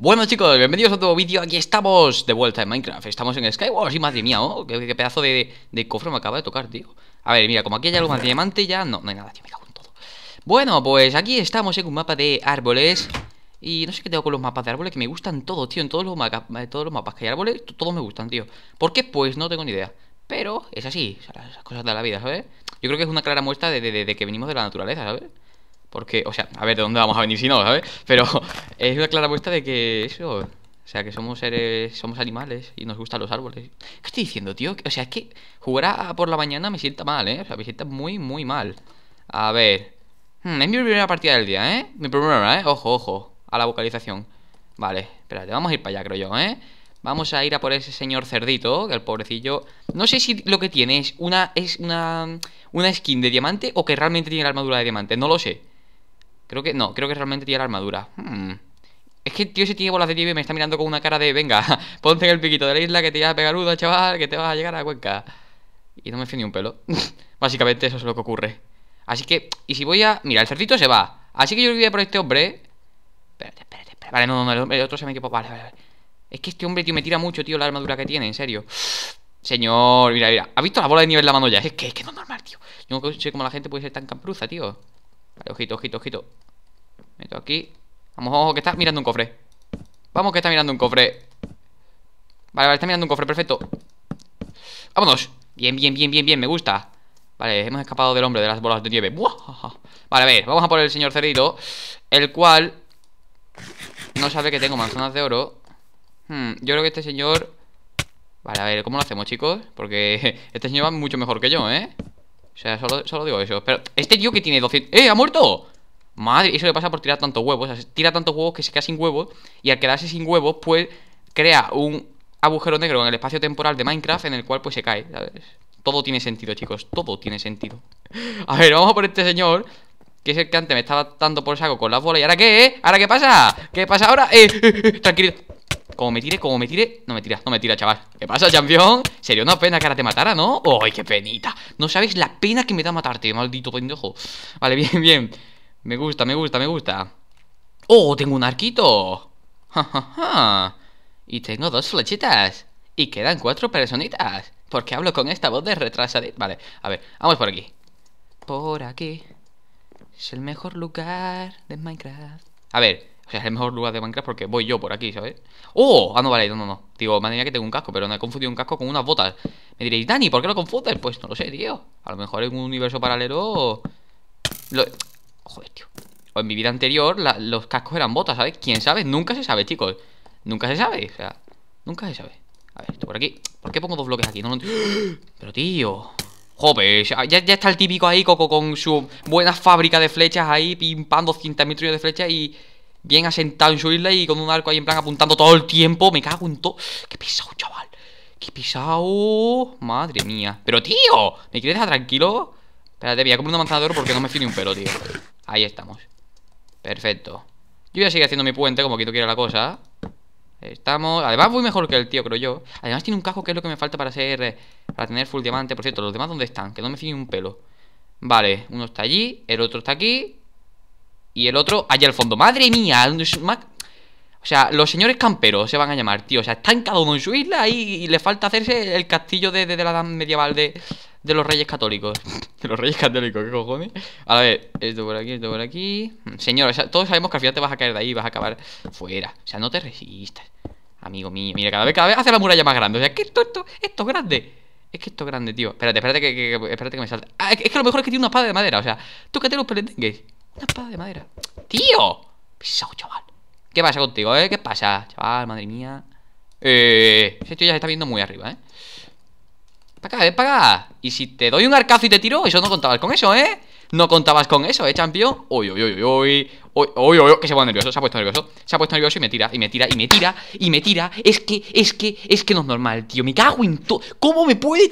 Bueno chicos, bienvenidos a otro vídeo, aquí estamos de vuelta en Minecraft, estamos en Skywars y madre mía, oh, qué, pedazo de, cofre me acaba de tocar, tío A ver, mira, como aquí hay algo más diamante, ya no, no hay nada, tío, me cago en todo Bueno, pues aquí estamos en un mapa de árboles Y no sé qué tengo con los mapas de árboles, que me gustan todos, tío, en todos los, mapas, todos los mapas que hay árboles, todos me gustan, tío ¿Por qué? Pues no tengo ni idea Pero es así, o las cosas de la vida, ¿sabes? Yo creo que es una clara muestra de que venimos de la naturaleza, ¿sabes? Porque, o sea, a ver, ¿de dónde vamos a venir si no, ¿sabes? Pero es una clara muestra de que eso. O sea, que somos seres, somos animales y nos gustan los árboles. ¿Qué estoy diciendo, tío? O sea, es que jugar a por la mañana me sienta mal, ¿eh? O sea, me sienta muy, muy mal. A ver. Hmm, es mi primera partida del día, ¿eh? Mi primera, ¿eh? Ojo, ojo. A la vocalización. Vale, espérate, vamos a ir para allá, creo yo, ¿eh? Vamos a ir a por ese señor cerdito, que el pobrecillo. No sé si lo que tiene es una. es una. una skin de diamante o que realmente tiene la armadura de diamante. No lo sé. Creo que... No, creo que realmente tiene la armadura. Hmm. Es que tío ese tiene bolas de nieve me está mirando con una cara de... Venga, ponte en el piquito de la isla que te va a pegar chaval, que te va a llegar a la Cuenca. Y no me fío ni un pelo. Básicamente eso es lo que ocurre. Así que... Y si voy a... Mira, el cerdito se va. Así que yo voy a por este hombre... Espérate, espérate, espérate. Vale, no, no, el otro se me equipó. Vale, vale, vale. Es que este hombre, tío, me tira mucho, tío, la armadura que tiene, en serio. Señor, mira, mira. ¿Ha visto la bola de nieve en la mano ya? Es que, es que no es normal, tío. Yo no sé cómo la gente puede ser tan campruza, tío. Vale, ojito, ojito, ojito Meto aquí Vamos, ojo, que está mirando un cofre Vamos, que está mirando un cofre Vale, vale, está mirando un cofre, perfecto Vámonos Bien, bien, bien, bien, bien, me gusta Vale, hemos escapado del hombre de las bolas de nieve Vale, a ver, vamos a por el señor Cerrito El cual No sabe que tengo manzanas de oro hmm, Yo creo que este señor Vale, a ver, ¿cómo lo hacemos, chicos? Porque este señor va mucho mejor que yo, ¿eh? O sea, solo, digo eso. Pero este tío que tiene 200... ¡Eh, ha muerto! Madre, eso le pasa por tirar tantos huevos. tira tantos huevos que se queda sin huevos. Y al quedarse sin huevos, pues crea un agujero negro en el espacio temporal de Minecraft en el cual pues se cae. Todo tiene sentido, chicos. Todo tiene sentido. A ver, vamos a por este señor. Que es el que antes me estaba dando por saco con las bolas. ¿Y ahora qué? Eh? ¿Ahora qué pasa? ¿Qué pasa ahora? Eh, eh, Como me tire, como me tire No me tira, no me tira, chaval ¿Qué pasa, campeón? Sería una pena que ahora te matara, ¿no? ¡Ay, qué penita! No sabéis la pena que me da matarte, maldito pendejo Vale, bien, bien Me gusta, me gusta, me gusta ¡Oh, tengo un arquito! ¡Ja, Y tengo dos flechitas Y quedan cuatro personitas Porque hablo con esta voz de retrasadita Vale, a ver, vamos por aquí Por aquí Es el mejor lugar de Minecraft A ver, o sea, es el mejor lugar de Minecraft porque voy yo por aquí, ¿sabes? ¡Oh! Ah, no, vale, no, no, no. Digo, madre mía que tengo un casco, pero no he confundido un casco con unas botas. Me diréis, Dani, ¿por qué lo confundes? Pues no lo sé, tío. A lo mejor en un universo paralelo... Lo... Joder, tío. O en mi vida anterior los cascos eran botas, ¿sabes? ¿Quién sabe? Nunca se sabe, chicos. Nunca se sabe, o sea... Nunca se sabe. A ver, esto por aquí. ¿Por qué pongo dos bloques aquí? No, no... Pero, tío... joder ya, está el típico ahí, Coco, con su buena fábrica de flechas ahí, pimpando 200.000 trillos de flechas y bien asentado en su isla y con un arco ahí en plan apuntando todo el tiempo. Me cago en todo. Qué pisado chaval. Qué pisado Madre mía. Pero, tío, ¿me quieres dejar tranquilo? Espérate, voy a comer una manzana de oro porque no me fío ni un pelo, tío. Ahí estamos. Perfecto. Yo voy a seguir haciendo mi puente como que quiera la cosa. Estamos... Además voy mejor que el tío, creo yo. Además tiene un casco que es lo que me falta para ser... Eh, para tener full diamante. Por cierto, ¿los demás dónde están? Que no me fío ni un pelo. Vale, uno está allí, el otro está aquí y el otro allá al fondo. ¡Madre mía! O sea, los señores camperos se van a llamar, tío. O sea, están cada uno en su isla y, le falta hacerse el castillo de, la edad medieval de, los reyes católicos. de los reyes católicos, ¿qué cojones? A ver, esto por aquí, esto por aquí. Señor, todos sabemos que al final te vas a caer de ahí vas a acabar fuera. O sea, no te resistas, amigo mío. Mira, cada vez, cada vez hace la muralla más grande. O sea, qué esto, esto, esto es grande. Es que esto es grande, tío. Espérate, espérate que, espérate que me salte ah, es, que, lo mejor es que tiene una espada de madera. O sea, tú te los pelendengues. Una espada de madera. ¡Tío! Pisao, chaval. ¿Qué pasa contigo, eh? ¿Qué pasa, chaval? Madre mía. Eh. Ese tío ya se está viendo muy arriba, eh. pa' acá, ven eh, Y si te doy un arcazo y te tiro, eso no contabas con eso, ¿eh? No contabas con eso, ¿eh, campeón? Uy, uy, uy, uy. Uy, uy, uy, que se pone nervioso, se ha puesto nervioso. Se ha puesto nervioso y me tira, y me tira, y me tira, y me tira. Es que, es que, es que no es normal, tío. Me cago en todo. ¿Cómo me puede